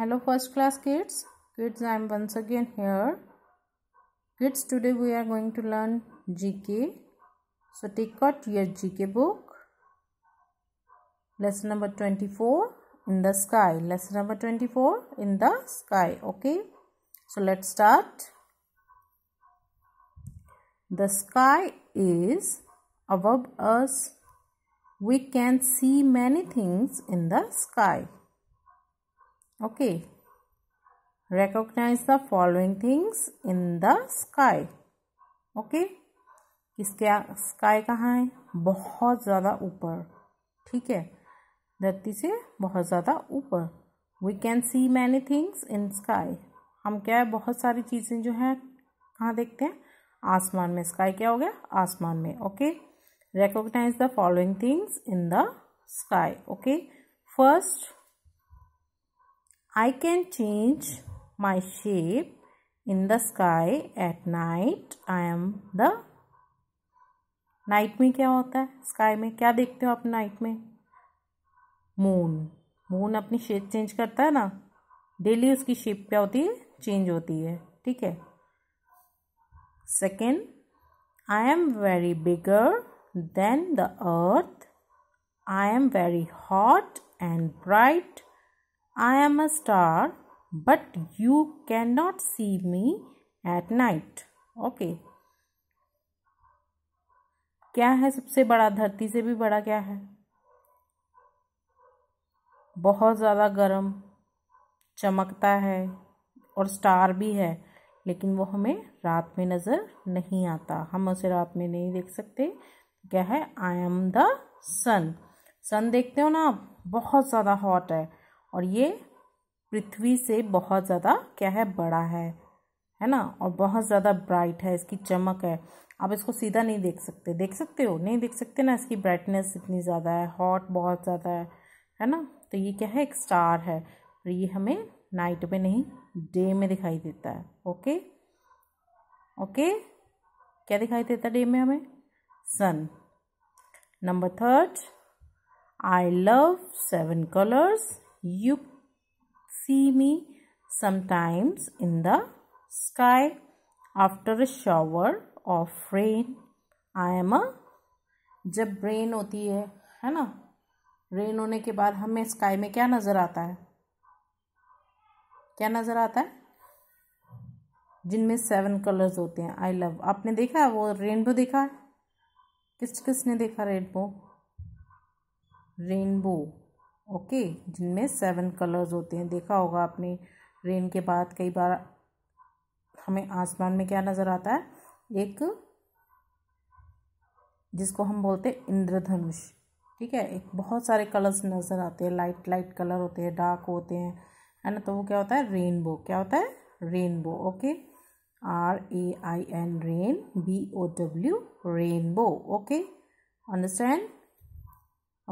hello first class kids kids i am once again here kids today we are going to learn gk so take out your gk book lesson number 24 in the sky lesson number 24 in the sky okay so let's start the sky is above us we can see many things in the sky Okay. Recognize the following things in the sky. Okay. इसके sky कहाँ है बहुत ज़्यादा ऊपर ठीक है धरती से बहुत ज़्यादा ऊपर we can see many things in sky हम क्या है बहुत सारी चीज़ें जो हैं कहाँ देखते हैं आसमान में स्काई क्या हो गया आसमान में okay recognise the following things in the sky okay first I can change my shape in the sky at night I am the night में क्या होता है स्काई में क्या देखते हो आप नाइट में मून मून अपनी शेप चेंज करता है ना डेली उसकी शेप क्या होती है चेंज होती है ठीक है second I am very bigger than the earth I am very hot and bright I am a star, but you cannot see me at night. Okay. क्या है सबसे बड़ा धरती से भी बड़ा क्या है बहुत ज़्यादा गर्म चमकता है और स्टार भी है लेकिन वो हमें रात में नज़र नहीं आता हम उसे रात में नहीं देख सकते क्या है आई एम द सन सन देखते हो ना आप बहुत ज़्यादा हॉट है और ये पृथ्वी से बहुत ज़्यादा क्या है बड़ा है है ना और बहुत ज़्यादा ब्राइट है इसकी चमक है आप इसको सीधा नहीं देख सकते देख सकते हो नहीं देख सकते ना इसकी ब्राइटनेस इतनी ज़्यादा है हॉट बहुत ज़्यादा है है ना तो ये क्या है एक स्टार है और ये हमें नाइट में नहीं डे में दिखाई देता है ओके ओके क्या दिखाई देता है डे में हमें sun number third I love seven colours You see me sometimes in the sky after a shower of rain. I am a जब रेन होती है है ना रेन होने के बाद हमें स्काई में क्या नज़र आता है क्या नज़र आता है जिनमें सेवन कलर्स होते हैं आई लव आपने देखा है वो रेनबो देखा है किस किस ने देखा रेनबो रेनबो ओके जिनमें सेवन कलर्स होते हैं देखा होगा आपने रेन के बाद कई बार हमें आसमान में क्या नज़र आता है एक जिसको हम बोलते हैं इंद्रधनुष ठीक है एक बहुत सारे कलर्स नज़र आते हैं लाइट लाइट कलर होते हैं डार्क होते हैं है ना तो वो क्या होता है रेनबो क्या होता है rainbow okay R A I N rain B O W rainbow okay understand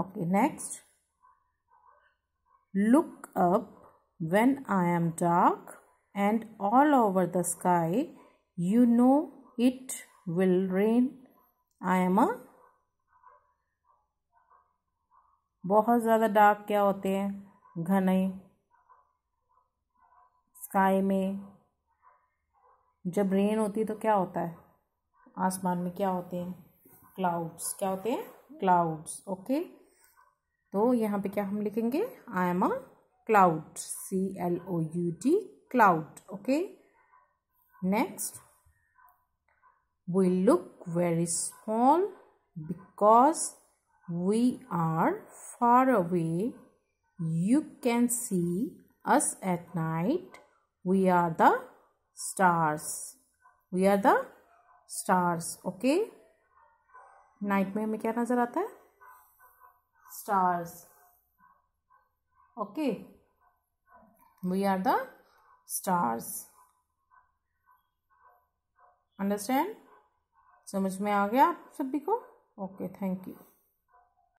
okay next Look up when I am dark and all over the sky. You know it will rain. I am a बहुत ज़्यादा dark क्या होते हैं घने sky में जब rain होती है तो क्या होता है आसमान में क्या होते हैं क्लाउड्स क्या होते हैं क्लाउड्स ओके okay? तो यहाँ पे क्या हम लिखेंगे I am a cloud C L O U T cloud okay next we look very small because we are far away you can see us at night we are the stars we are the stars okay night में हमें क्या नजर आता है stars okay we are the stars understand समझ में आ गया आप सभी को ओके थैंक यू